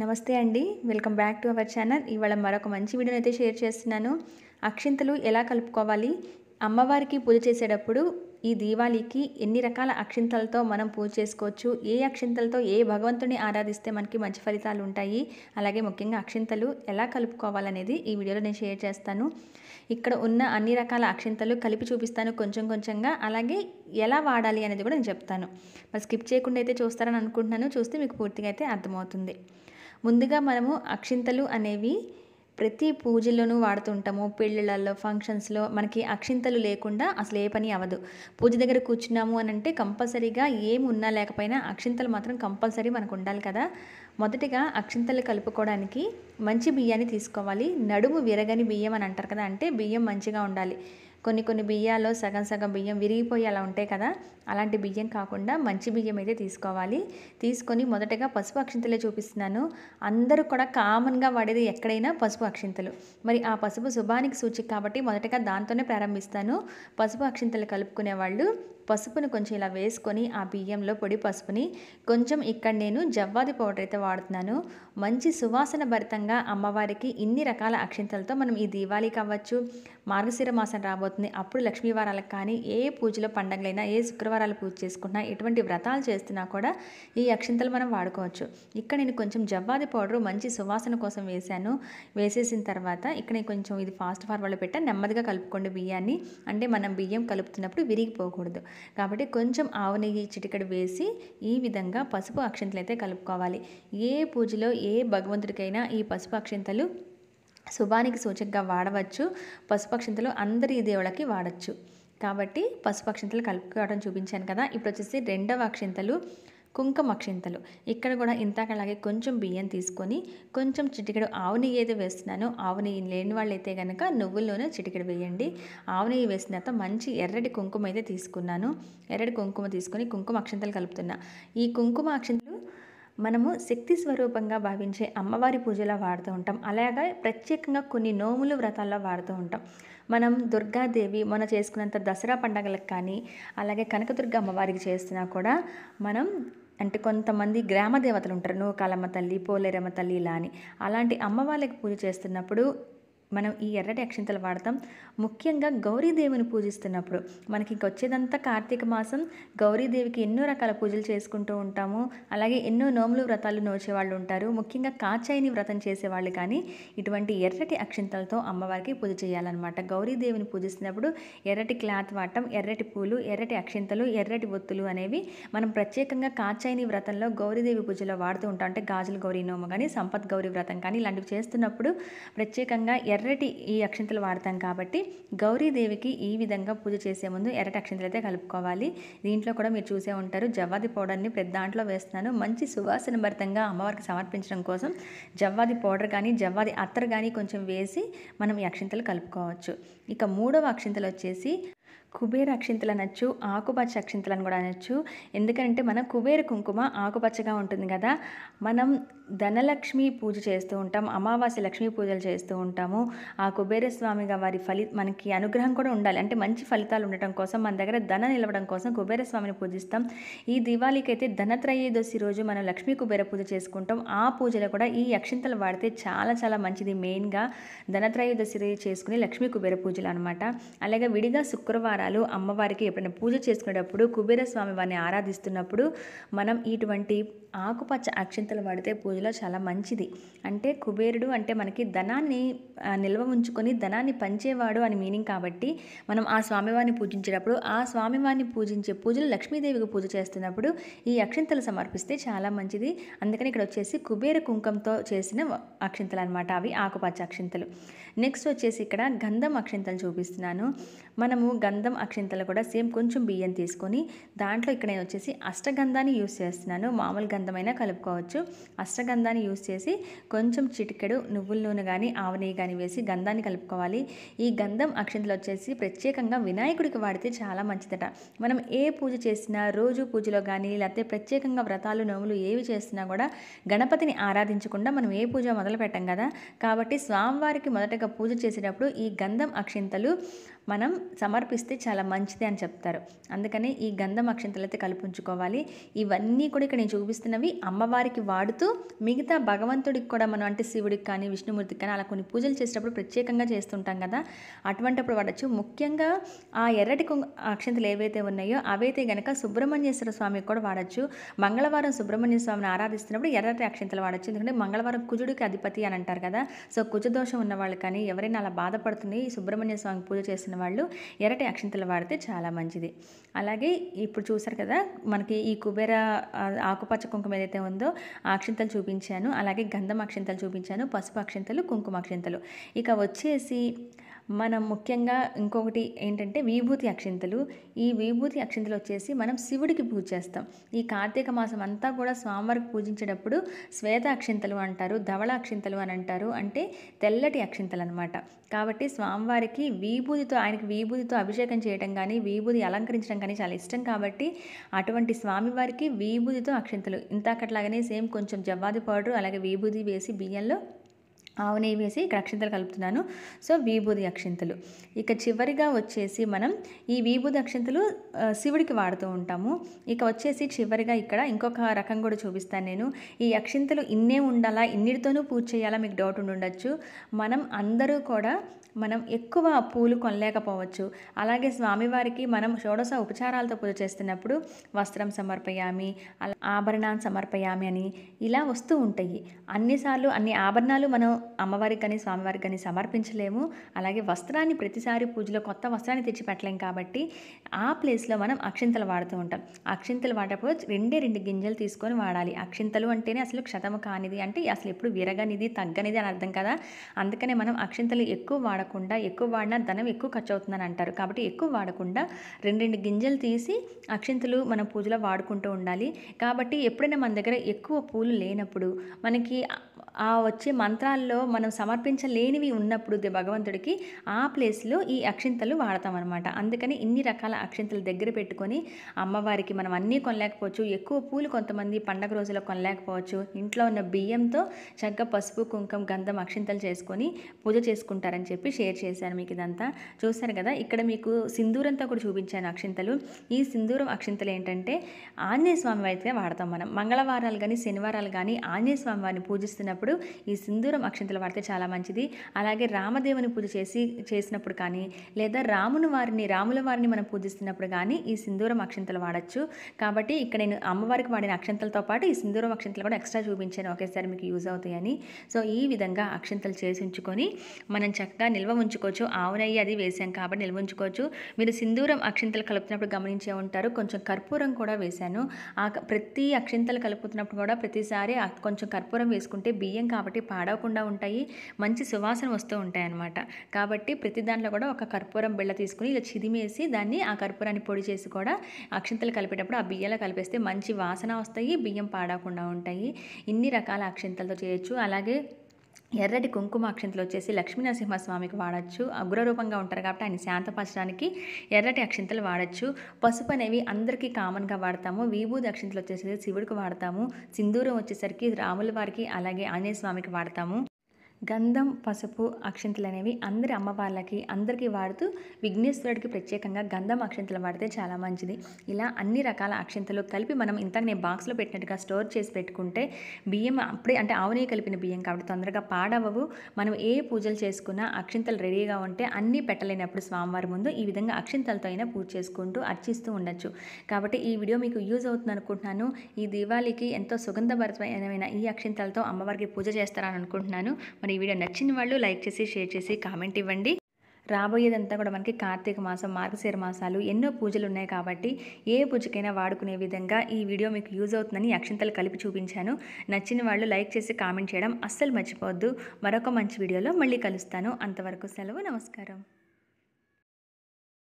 నమస్తే అండి welcome back to our channel ఇవాళ మరొక మంచి వీడియోని అయితే షేర్ చేస్తున్నాను అక్షింతలు ఎలా కలుపుకోవాలి అమ్మవారికి పూజ చేసేటప్పుడు ఈ దీవాళికి ఎన్ని రకాల అక్షింతలతో మనం పూజ చేసుకోవచ్చు ఏ అక్షింతలతో ఏ భగవంతుని ఆరాధిస్తే మనకి మంచి ఫలితాలు ఉంటాయి అలాగే ముఖ్యంగా అక్షింతలు ఎలా కలుపుకోవాలనేది ఈ వీడియోలో నేను షేర్ చేస్తాను ఇక్కడ ఉన్న అన్ని రకాల అక్షింతలు కలిపి చూపిస్తాను కొంచెం కొంచెంగా అలాగే ఎలా వాడాలి అనేది కూడా నేను చెప్తాను మరి స్కిప్ చేయకుండా అయితే చూస్తారని అనుకుంటున్నాను చూస్తే మీకు పూర్తిగా అయితే అర్థమవుతుంది ముందుగా మనము అక్షింతలు అనేవి ప్రతి పూజలోనూ వాడుతుంటాము పెళ్ళిళ్ళల్లో ఫంక్షన్స్లో మనకి అక్షింతలు లేకుండా అసలు ఏ పని అవ్వదు పూజ దగ్గర కూర్చున్నాము అని అంటే కంపల్సరీగా ఏమున్నా ఉన్నా లేకపోయినా అక్షింతలు మాత్రం కంపల్సరీ మనకు ఉండాలి కదా మొదటిగా అక్షింతలు కలుపుకోవడానికి మంచి బియ్యాన్ని తీసుకోవాలి నడుము విరగని బియ్యం అని అంటారు కదా అంటే బియ్యం మంచిగా ఉండాలి కొన్ని కొన్ని బియ్యాల్లో సగం సగం బియ్యం విరిగిపోయి అలా ఉంటాయి కదా అలాంటి బియ్యం కాకుండా మంచి బియ్యం అయితే తీసుకోవాలి తీసుకొని మొదటగా పసుపు అక్షింతలే చూపిస్తున్నాను అందరూ కూడా కామన్గా వాడేది ఎక్కడైనా పసుపు అక్షింతలు మరి ఆ పసుపు శుభానికి సూచిక కాబట్టి మొదటగా దాంతోనే ప్రారంభిస్తాను పసుపు అక్షింతలు కలుపుకునే వాళ్ళు పసుపును కొంచెం ఇలా వేసుకొని ఆ బియ్యంలో పొడి పసుపుని కొంచెం ఇక్కడ నేను జవ్వాది పౌడర్ అయితే వాడుతున్నాను మంచి సువాసన భరితంగా అమ్మవారికి ఇన్ని రకాల అక్షింతలతో మనం ఈ దీవాళీ కావచ్చు మార్గశిర మాసం రాబోతుంది అప్పుడు లక్ష్మీవారాలకు కానీ ఏ పూజలో పండగలైనా ఏ శుక్రవారాలు పూజ చేసుకున్నా ఎటువంటి వ్రతాలు చేస్తున్నా కూడా ఈ అక్షింతలు మనం వాడుకోవచ్చు ఇక్కడ నేను కొంచెం జవ్వాది పౌడర్ మంచి సువాసన కోసం వేశాను వేసేసిన తర్వాత ఇక్కడ కొంచెం ఇది ఫాస్ట్ ఫార్వర్డ్లో పెట్టా నెమ్మదిగా కలుపుకోండి బియ్యాన్ని అంటే మనం బియ్యం కలుపుతున్నప్పుడు విరిగిపోకూడదు కాబట్టి కొంచెం ఆవు నెయ్యి చిటికడు వేసి ఈ విధంగా పసుపు అక్షంతలు అయితే కలుపుకోవాలి ఏ పూజలో ఏ భగవంతుడికైనా ఈ పసుపు అక్షంతలు శుభానికి సూచకగా వాడవచ్చు పసుపు అక్షంతలు అందరి దేవుళ్ళకి వాడచ్చు కాబట్టి పసుపు కలుపుకోవడం చూపించాను కదా ఇప్పుడు వచ్చేసి రెండవ అక్షంతలు కుంకుమ అక్షింతలు ఇక్కడ కూడా ఇంతకలాగే కొంచెం బియ్యం తీసుకొని కొంచెం చిటికెడు ఆవు నెయ్యి అయితే వేస్తున్నాను ఆవు నెయ్యి లేని వాళ్ళైతే కనుక నువ్వుల్లోనే చిటికెడు వేయండి ఆవు నెయ్యి వేసిన తర్వాత మంచి ఎర్రటి కుంకుమ అయితే తీసుకున్నాను ఎర్రటి కుంకుమ తీసుకొని కుంకుమ అక్షింతలు కలుపుతున్నా ఈ కుంకుమ అక్షింతలు మనము శక్తి స్వరూపంగా భావించే అమ్మవారి పూజలో వాడుతూ ఉంటాం అలాగే ప్రత్యేకంగా కొన్ని నోములు వ్రతాల్లో వాడుతూ ఉంటాం మనం దుర్గాదేవి మన చేసుకున్నంత దసరా పండగలకు కానీ అలాగే కనకదుర్గ అమ్మవారికి చేస్తున్నా కూడా మనం అంటే కొంతమంది గ్రామ దేవతలు ఉంటారు నూకాలమ్మ తల్లి పోలేరమ్మ తల్లి ఇలా అని అలాంటి అమ్మవాళ్ళకి పూజ చేస్తున్నప్పుడు మనం ఈ ఎర్రటి అక్షింతలు వాడతాం ముఖ్యంగా గౌరీదేవిని పూజిస్తున్నప్పుడు మనకి వచ్చేదంతా కార్తీక మాసం గౌరీదేవికి ఎన్నో రకాల పూజలు చేసుకుంటూ ఉంటాము అలాగే ఎన్నో నోములు వ్రతాలు నోచే వాళ్ళు ఉంటారు ముఖ్యంగా కాచాయిని వ్రతం చేసేవాళ్ళు కానీ ఇటువంటి ఎర్రటి అక్షింతలతో అమ్మవారికి పూజ చేయాలన్నమాట గౌరీదేవిని పూజిస్తున్నప్పుడు ఎర్రటి క్లాత్ వాడటం ఎర్రటి పూలు ఎర్రటి అక్షింతలు ఎర్రటి ఒత్తులు అనేవి మనం ప్రత్యేకంగా కాచాయిని వ్రతంలో గౌరీదేవి పూజలో వాడుతూ ఉంటాం అంటే గాజుల గౌరీ నోమ కానీ సంపత్ గౌరీ వ్రతం కానీ ఇలాంటివి చేస్తున్నప్పుడు ప్రత్యేకంగా ఎర్రటి ఈ అక్షంతలు వాడతాం కాబట్టి గౌరీదేవికి ఈ విధంగా పూజ చేసే ముందు ఎర్రటి అక్షింతలు అయితే కలుపుకోవాలి దీంట్లో కూడా మీరు చూసే ఉంటారు జవ్వాది పౌడర్ని పెద్ద దాంట్లో వేస్తున్నాను మంచి సువాసన భరితంగా అమ్మవారికి సమర్పించడం కోసం జవ్వాది పౌడర్ కానీ జవ్వాది అత్తరు కానీ కొంచెం వేసి మనం ఈ అక్షింతలు కలుపుకోవచ్చు ఇక మూడవ అక్షింతలు వచ్చేసి కుబేర అక్షింతలు అనొచ్చు ఆకుపచ్చ అక్షింతలను కూడా అనొచ్చు ఎందుకంటే మన కుబేర కుంకుమ ఆకుపచ్చగా ఉంటుంది కదా మనం ధనలక్ష్మి పూజ చేస్తూ ఉంటాం అమావాస్య లక్ష్మీ పూజలు చేస్తూ ఉంటాము ఆ కుబేర స్వామిగా వారి ఫలి మనకి అనుగ్రహం కూడా ఉండాలి అంటే మంచి ఫలితాలు ఉండటం కోసం మన దగ్గర ధన నిలవడం కోసం కుబేర స్వామిని పూజిస్తాం ఈ దివాళీకి అయితే ధనత్రయోదశి రోజు మనం లక్ష్మీ కుబేర పూజ చేసుకుంటాం ఆ పూజలో కూడా ఈ అక్షింతలు వాడితే చాలా చాలా మంచిది మెయిన్గా ధనత్రయోదశి చేసుకుని లక్ష్మీ కుబేర పూజలు అనమాట అలాగే విడిగా శుక్రవారం పరిహారాలు అమ్మవారికి ఎప్పుడైనా పూజ చేసుకునేటప్పుడు కుబేర స్వామి వారిని ఆరాధిస్తున్నప్పుడు మనం ఇటువంటి ఆకుపచ్చ అక్షింతలు వాడితే పూజలో చాలా మంచిది అంటే కుబేరుడు అంటే మనకి ధనాన్ని నిల్వ ఉంచుకొని ధనాన్ని పంచేవాడు అని మీనింగ్ కాబట్టి మనం ఆ స్వామివారిని పూజించేటప్పుడు ఆ స్వామివారిని పూజించే పూజలు లక్ష్మీదేవికి పూజ చేస్తున్నప్పుడు ఈ అక్షింతలు సమర్పిస్తే చాలా మంచిది అందుకని ఇక్కడ వచ్చేసి కుబేర కుంకంతో చేసిన అక్షింతలు అనమాట అవి ఆకుపచ్చ అక్షింతలు నెక్స్ట్ వచ్చేసి ఇక్కడ గంధం అక్షింతలు చూపిస్తున్నాను మనము గంధం అక్షింతలు కూడా సేమ్ కొంచెం బియ్యం తీసుకొని దాంట్లో ఇక్కడ నేను వచ్చేసి అష్టగంధాన్ని యూస్ చేస్తున్నాను మామూలు గంధమైనా కలుపుకోవచ్చు అష్టగంధాన్ని యూస్ చేసి కొంచెం చిటికెడు నువ్వుల నూనె కానీ ఆవనీ కానీ వేసి గంధాన్ని కలుపుకోవాలి ఈ గంధం అక్షింతలు వచ్చేసి ప్రత్యేకంగా వినాయకుడికి వాడితే చాలా మంచిదట మనం ఏ పూజ చేసినా రోజు పూజలో కానీ లేకపోతే ప్రత్యేకంగా వ్రతాలు నోములు ఏవి చేసినా కూడా గణపతిని ఆరాధించకుండా మనం ఏ పూజ మొదలు పెట్టాం కదా కాబట్టి స్వామివారికి మొదటగా పూజ చేసేటప్పుడు ఈ గంధం అక్షింతలు మనం సమర్పిస్తే చాలా మంచిది అని చెప్తారు అందుకని ఈ గంధం అక్షంతలైతే కల్పించుకోవాలి ఇవన్నీ కూడా ఇక్కడ నేను చూపిస్తున్నవి అమ్మవారికి వాడుతూ మిగతా భగవంతుడికి కూడా మనం అంటే శివుడికి కానీ విష్ణుమూర్తికి కానీ అలా కొన్ని పూజలు చేసేటప్పుడు ప్రత్యేకంగా చేస్తుంటాం కదా అటువంటిప్పుడు వాడచ్చు ముఖ్యంగా ఆ ఎర్రటి అక్షంతలు ఏవైతే ఉన్నాయో అవైతే గనక సుబ్రహ్మణ్యేశ్వర స్వామికి కూడా వాడచ్చు మంగళవారం సుబ్రహ్మణ్య స్వామిని ఆరాధిస్తున్నప్పుడు ఎర్రటి అక్షంతలు వాడచ్చు ఎందుకంటే మంగళవారం కుజుడికి అధిపతి అని అంటారు కదా సో కుజదోషం ఉన్న వాళ్ళు కానీ ఎవరైనా అలా బాధపడుతుంది సుబ్రహ్మణ్య స్వామి పూజ చేస్తున్న వాళ్ళు ఎరటి అక్షింతలు వాడితే చాలా మంచిది అలాగే ఇప్పుడు చూసారు కదా మనకి ఈ కుబేర ఆకుపచ్చ కుంకుమ ఏదైతే ఉందో అక్షంతలు అక్షింతలు చూపించాను అలాగే గంధం అక్షింతలు చూపించాను పసుపు అక్షింతలు కుంకుమ అక్షింతలు ఇక వచ్చేసి మనం ముఖ్యంగా ఇంకొకటి ఏంటంటే విభూతి అక్షింతలు ఈ విభూతి అక్షింతలు వచ్చేసి మనం శివుడికి పూజ చేస్తాం ఈ కార్తీక మాసం అంతా కూడా స్వామివారికి పూజించేటప్పుడు శ్వేత అక్షింతలు అంటారు ధవళ అక్షింతలు అని అంటారు అంటే తెల్లటి అక్షింతలు అనమాట కాబట్టి స్వామివారికి విభూతితో ఆయనకి విభూతితో అభిషేకం చేయడం కానీ విభూతి అలంకరించడం కానీ చాలా ఇష్టం కాబట్టి అటువంటి స్వామివారికి విభూతితో అక్షింతలు ఇంతకట్లాగానే సేమ్ కొంచెం జవ్వాది పౌడర్ అలాగే విభూతి వేసి బియ్యంలో ఆవు నెయ్యి వేసి ఇక్కడ అక్షింతలు కలుపుతున్నాను సో విభూది అక్షింతలు ఇక చివరిగా వచ్చేసి మనం ఈ వీభూది అక్షింతలు శివుడికి వాడుతూ ఉంటాము ఇక వచ్చేసి చివరిగా ఇక్కడ ఇంకొక రకం కూడా చూపిస్తాను నేను ఈ అక్షింతలు ఇన్నే ఉండాలా ఇన్నిటితోనూ పూజ చేయాలా మీకు డౌట్ ఉండొచ్చు మనం అందరూ కూడా మనం ఎక్కువ పూలు కొనలేకపోవచ్చు అలాగే స్వామివారికి మనం షోడశ ఉపచారాలతో పూజ చేస్తున్నప్పుడు వస్త్రం సమర్పయామి ఆభరణాన్ని సమర్పయామి అని ఇలా వస్తూ ఉంటాయి అన్నిసార్లు అన్ని ఆభరణాలు మనం అమ్మవారికి కానీ స్వామివారికి కానీ సమర్పించలేము అలాగే వస్త్రాన్ని ప్రతిసారి పూజలో కొత్త వస్త్రాన్ని తెచ్చిపెట్టలేం కాబట్టి ఆ ప్లేస్లో మనం అక్షింతలు వాడుతూ ఉంటాం అక్షింతలు వాడేటప్పుడు రెండే రెండు గింజలు తీసుకొని వాడాలి అక్షింతలు అంటేనే అసలు క్షతము కానిది అంటే అసలు ఎప్పుడు విరగనిది తగ్గనిది అని అర్థం కదా అందుకనే మనం అక్షింతలు ఎక్కువ వాడకుండా ఎక్కువ వాడినా ధనం ఎక్కువ ఖర్చు అవుతుందని అంటారు కాబట్టి ఎక్కువ వాడకుండా రెండు రెండు గింజలు తీసి అక్షింతలు మనం పూజలో వాడుకుంటూ ఉండాలి కాబట్టి ఎప్పుడైనా మన దగ్గర ఎక్కువ పూలు లేనప్పుడు మనకి ఆ వచ్చే మంత్రాల్లో మనలో మనం సమర్పించలేనివి ఉన్నప్పుడు భగవంతుడికి ఆ ప్లేస్లో ఈ అక్షింతలు వాడతామన్నమాట అందుకని ఇన్ని రకాల అక్షింతలు దగ్గర పెట్టుకొని అమ్మవారికి మనం అన్నీ కొనలేకపోవచ్చు ఎక్కువ పూలు కొంతమంది పండగ రోజుల్లో కొనలేకపోవచ్చు ఇంట్లో ఉన్న బియ్యంతో చక్కగా పసుపు కుంకం గంధం అక్షింతలు చేసుకొని పూజ చేసుకుంటారని చెప్పి షేర్ చేశాను మీకు ఇదంతా చూశారు కదా ఇక్కడ మీకు సింధూరంతో కూడా చూపించాను అక్షింతలు ఈ సింధూరం అక్షింతలు ఏంటంటే ఆంజనేయ స్వామి అయితే వాడతాం మనం మంగళవారాలు కానీ శనివారాలు కానీ ఆంజనేయ స్వామి వారిని పూజిస్తున్నప్పుడు ఈ సింధూరం అక్షింత అక్షంతలు వాడితే చాలా మంచిది అలాగే రామదేవుని పూజ చేసి చేసినప్పుడు కానీ లేదా రాముని వారిని రాముల వారిని మనం పూజిస్తున్నప్పుడు కానీ ఈ సింధూరం అక్షంతలు వాడచ్చు కాబట్టి ఇక్కడ నేను అమ్మవారికి వాడిన అక్షంతలతో పాటు ఈ సింధూరం అక్షంతలు కూడా ఎక్స్ట్రా చూపించాను ఒకేసారి మీకు యూజ్ అవుతాయని సో ఈ విధంగా అక్షంతలు చేసి ఉంచుకొని మనం చక్కగా నిల్వ ఉంచుకోవచ్చు ఆవునయ్యి అది వేసాం కాబట్టి నిల్వ ఉంచుకోవచ్చు మీరు సింధూరం అక్షంతలు కలుపుతున్నప్పుడు గమనించే ఉంటారు కొంచెం కర్పూరం కూడా వేశాను ఆ ప్రతి అక్షంతలు కలుపుతున్నప్పుడు కూడా ప్రతిసారి కొంచెం కర్పూరం వేసుకుంటే బియ్యం కాబట్టి పాడవకుండా ఉంటాయి మంచి సువాసన వస్తూ ఉంటాయి అనమాట కాబట్టి ప్రతి దాంట్లో కూడా ఒక కర్పూరం బిళ్ళ తీసుకుని ఇలా చిదిమేసి దాన్ని ఆ కర్పూరాన్ని పొడి చేసి కూడా అక్షంతలు కలిపేటప్పుడు ఆ బియ్యాలు కలిపేస్తే మంచి వాసన వస్తాయి బియ్యం పాడకుండా ఉంటాయి ఇన్ని రకాల అక్షంతలతో చేయొచ్చు అలాగే ఎర్రటి కుంకుమ అక్షంతలు వచ్చేసి లక్ష్మీనరసింహస్వామికి వాడచ్చు అగ్రరూపంగా ఉంటారు కాబట్టి ఆయన శాంతపరచడానికి ఎర్రటి అక్షంతలు వాడచ్చు పసుపు అనేవి అందరికీ కామన్గా వాడతాము విభూది అక్షంతలు వచ్చేసి శివుడికి వాడతాము సింధూరం వచ్చేసరికి రాముల వారికి అలాగే ఆంజనేయ స్వామికి వాడతాము గంధం పసుపు అక్షంతలు అనేవి అందరి అమ్మవార్లకి అందరికీ వాడుతూ విఘ్నేశ్వరుడికి ప్రత్యేకంగా గంధం అక్షంతలు వాడితే చాలా మంచిది ఇలా అన్ని రకాల అక్షంతలు కలిపి మనం ఇంత నేను బాక్స్లో పెట్టినట్టుగా స్టోర్ చేసి పెట్టుకుంటే బియ్యం అప్పుడే అంటే ఆవునే కలిపిన బియ్యం కాబట్టి తొందరగా పాడవవు మనం ఏ పూజలు చేసుకున్నా అక్షింతలు రెడీగా ఉంటే అన్నీ పెట్టలేనప్పుడు స్వామివారి ముందు ఈ విధంగా అక్షింతలతో అయినా పూజ చేసుకుంటూ అర్చిస్తూ ఉండొచ్చు కాబట్టి ఈ వీడియో మీకు యూజ్ అవుతుంది అనుకుంటున్నాను ఈ దివాళీకి ఎంతో సుగంధభరితమైన ఈ అక్షింతలతో అమ్మవారికి పూజ చేస్తారని అనుకుంటున్నాను మరి ఈ వీడియో నచ్చిన వాళ్ళు లైక్ చేసి షేర్ చేసి కామెంట్ ఇవ్వండి రాబోయేదంతా కూడా మనకి కార్తీక మాసం మార్గశీర మాసాలు ఎన్నో పూజలు ఉన్నాయి కాబట్టి ఏ పూజకైనా వాడుకునే విధంగా ఈ వీడియో మీకు యూజ్ అవుతుందని అక్షంతలు కలిపి చూపించాను నచ్చిన వాళ్ళు లైక్ చేసి కామెంట్ చేయడం అస్సలు మర్చిపోవద్దు మరొక మంచి వీడియోలో మళ్ళీ కలుస్తాను అంతవరకు సెలవు నమస్కారం